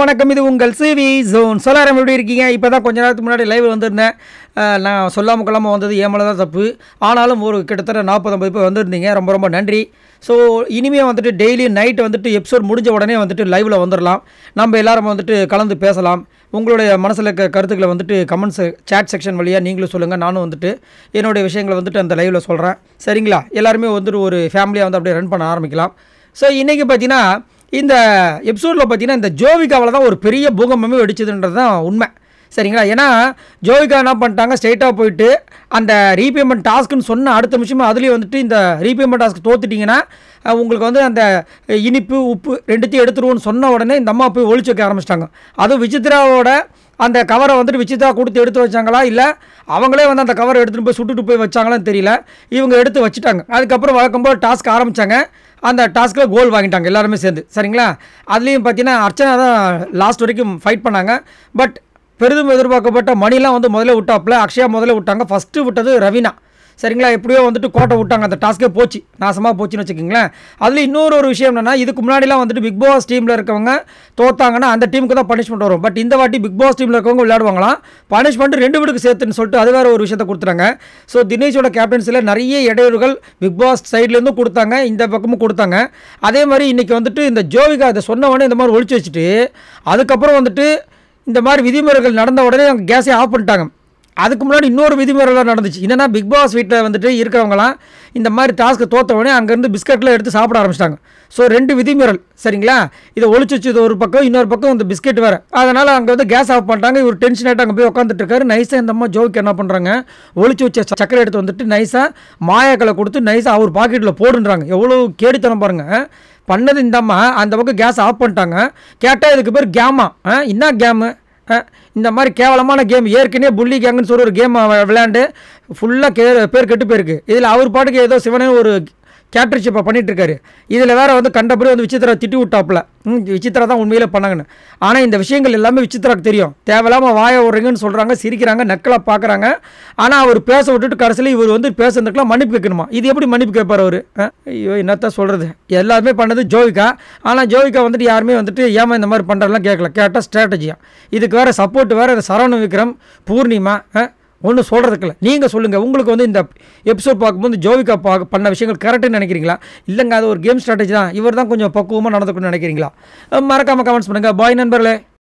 வணக்கம் இது உங்கள் சிவி ஜோன் சொல்லாரம் எப்படி இருக்கீங்க இப்போ தான் கொஞ்ச நேரத்துக்கு முன்னாடி லைவ் வந்திருந்தேன் நான் சொல்லாமல் கொள்ளாமல் வந்தது ஏமலை தான் தப்பு ஆனாலும் ஒரு கிட்டத்தட்ட நாற்பது ஐம்பது பேர் வந்திருந்தீங்க ரொம்ப ரொம்ப நன்றி ஸோ இனிமேல் வந்துட்டு டெய்லி நைட் வந்துட்டு எபிசோட் முடிஞ்ச உடனே வந்துட்டு லைவில் வந்துடலாம் நம்ம எல்லாரும் வந்துட்டு கலந்து பேசலாம் உங்களுடைய மனசில் இருக்க கருத்துக்களை வந்துட்டு கமெண்ட்ஸ் சேட் செக்ஷன் வழியாக நீங்களும் சொல்லுங்கள் நானும் வந்துட்டு என்னுடைய விஷயங்களை வந்துட்டு அந்த லைவில் சொல்கிறேன் சரிங்களா எல்லாருமே வந்துட்டு ஒரு ஃபேமிலியாக வந்து அப்படியே ரன் பண்ண ஆரம்பிக்கலாம் ஸோ இன்றைக்கி பார்த்தீங்கன்னா இந்த எபிசோடில் பார்த்தீங்கன்னா இந்த ஜோவிகாவில் தான் ஒரு பெரிய பூகம்பமே வெடிச்சதுன்றது தான் உண்மை சரிங்களா ஏன்னா ஜோவிகா என்ன பண்ணிட்டாங்க ஸ்ட்ரெயிட்டாக போயிட்டு அந்த ரீபேமெண்ட் டாஸ்க்குன்னு சொன்ன அடுத்த நிமிஷமாக அதுலேயே வந்துட்டு இந்த ரீபேமெண்ட் டாஸ்க் தோத்துட்டிங்கன்னா உங்களுக்கு வந்து அந்த இனிப்பு உப்பு ரெண்டுத்தையும் எடுத்துருவோன்னு சொன்ன உடனே இந்த அம்மா போய் ஒழிச்சு வைக்க ஆரம்பிச்சிட்டாங்க அதுவும் விசித்ராவோட அந்த கவரை வந்துட்டு விசித்ரா கொடுத்து எடுத்து வச்சாங்களா இல்லை அவங்களே வந்து அந்த கவரை எடுத்துகிட்டு போய் சுட்டுட்டு போய் வச்சாங்களான்னு தெரியல இவங்க எடுத்து வச்சுட்டாங்க அதுக்கப்புறம் வளர்க்கும்போது டாஸ்க் ஆரம்பித்தாங்க அந்த டாஸ்கில் கோல் வாங்கிட்டாங்க எல்லாருமே சேர்ந்து சரிங்களா அதுலேயும் பார்த்தீங்கன்னா அர்ச்சனா தான் லாஸ்ட் வரைக்கும் ஃபைட் பண்ணாங்க பட் பெரிதும் எதிர்பார்க்கப்பட்ட மணிலாம் வந்து முதல்ல விட்டாப்பில் அக்ஷயா முதல்ல விட்டாங்க ஃபஸ்ட்டு விட்டது ரவீனா சரிங்களா எப்படியோ வந்துட்டு கோட்டை விட்டாங்க அந்த டாஸ்க்கே போச்சு நாசமாக போச்சுன்னு வச்சுக்கிங்களேன் அதில் இன்னொரு ஒரு விஷயம் என்னென்னா இதுக்கு முன்னாடிலாம் வந்துட்டு பிக் பாஸ் டீமில் இருக்கவங்க தோத்தாங்கன்னா அந்த டீமுக்கு தான் பனிஷ்மெண்ட் வரும் பட் இந்த வாட்டி பிக் பாஸ் டீமில் இருக்கவங்க விளையாடுவாங்களாம் பனிஷ்மெண்ட் ரெண்டு வீடுக்கு சேர்த்துன்னு சொல்லிட்டு அது வேறு ஒரு விஷயத்தை கொடுத்துறாங்க ஸோ தினேஷோட கேப்டன்சியில் நிறைய இடையூறுகள் பிக் பாஸ் சைட்லேருந்தும் கொடுத்தாங்க இந்த பக்கமும் கொடுத்தாங்க அதே மாதிரி இன்றைக்கி வந்துட்டு இந்த ஜோவிகா இதை சொன்னவனே இந்த மாதிரி ஒழிச்சு வச்சுட்டு அதுக்கப்புறம் வந்துட்டு இந்த மாதிரி விதிமுறைகள் நடந்த உடனே அவங்க கேஸை ஆஃப் பண்ணிட்டாங்க அதுக்கு முன்னாடி இன்னொரு விதிமுறைகள் நடந்துச்சு என்னென்னா பிக் பாஸ் வீட்டில் வந்துட்டு இருக்கிறவங்களாம் இந்த மாதிரி டாஸ்க்கு தோற்றவொடனே அங்கேருந்து பிஸ்கட்டில் எடுத்து சாப்பிட ஆரம்பிச்சிட்டாங்க ஸோ ரெண்டு விதிமுறல் சரிங்களா இதை ஒழிச்சு வச்சது ஒரு பக்கம் இன்னொரு பக்கம் இந்த பிஸ்கெட் வேறு அதனால் அங்கே வந்து கேஸ் ஆஃப் பண்ணிட்டாங்க இவர் டென்ஷன் ஆகிட்டு அங்கே போய் உட்காந்துட்டு நைஸாக இந்த அம்மா ஜோக்கு என்ன பண்ணுறாங்க ஒழிச்சு வச்ச சக்கரை எடுத்து வந்துட்டு நைஸாக மாயாக்களை கொடுத்து நைஸாக அவர் பாக்கெட்டில் போடுன்றாங்க எவ்வளோ கேடித்தனம் பாருங்கள் பண்ணது இந்த அம்மா அந்த பக்கம் கேஸ் ஆஃப் பண்ணிட்டாங்க கேட்டால் இதுக்கு பேர் கேமா என்ன கேமு இந்த மாதிரி கேவலமான கேம் ஏற்கனவே புள்ளி கேங்குன்னு சொல்லி ஒரு கேம் விளையாண்டு ஃபுல்லாக கே பேர் கெட்டு போயிருக்கு இதில் அவர் பாட்டுக்கு ஏதோ சிவனே ஒரு பண்ணிகிட்டு இருக்காரு இதில் வேறு வந்து கண்டபடி வந்து விசித்திரா திட்டி விட்டாப்புல விசித்திரா தான் உண்மையில் பண்ணாங்கன்னு ஆனால் இந்த விஷயங்கள் எல்லாமே விசித்திராக்கு தெரியும் தேவையில்லாமல் வாய விட்றீங்கன்னு சொல்கிறாங்க சிரிக்கிறாங்க நக்கலாக பார்க்குறாங்க ஆனால் அவர் பேச விட்டுட்டு கடைசியில் இவர் வந்து பேசுறதுக்கெல்லாம் மன்னிப்பு கேட்கணுமா இது எப்படி மன்னிப்பு கேட்பார் அவர் ஐயோ என்னத்தான் சொல்கிறது எல்லாருமே பண்ணது ஜோவிகா ஆனால் ஜோவிகா வந்துட்டு யாருமே வந்துட்டு ஏமா இந்த மாதிரி பண்ணுறதுலாம் கேட்கல கேட்டால் ஸ்ட்ராட்டஜியாக இதுக்கு வேறு சப்போர்ட் வேறு சரவண விக்ரம் பூர்ணிமா ஒன்றும் சொல்கிறதுக்கு இல்லை நீங்கள் சொல்லுங்கள் உங்களுக்கு வந்து இந்த எபிசோட் பார்க்கும்போது ஜோவிகா பார்க்க பண்ண விஷயங்கள் கரெக்டுன்னு நினைக்கிறீங்களா இல்லைங்க அது ஒரு கேம் ஸ்ட்ராட்டஜி தான் இவர் தான் கொஞ்சம் பக்குவமாக நடந்துக்கணும்னு நினைக்கிறீங்களா மறக்காமல் கமெண்ட்ஸ் பண்ணுங்கள் பாய் நண்பர்களே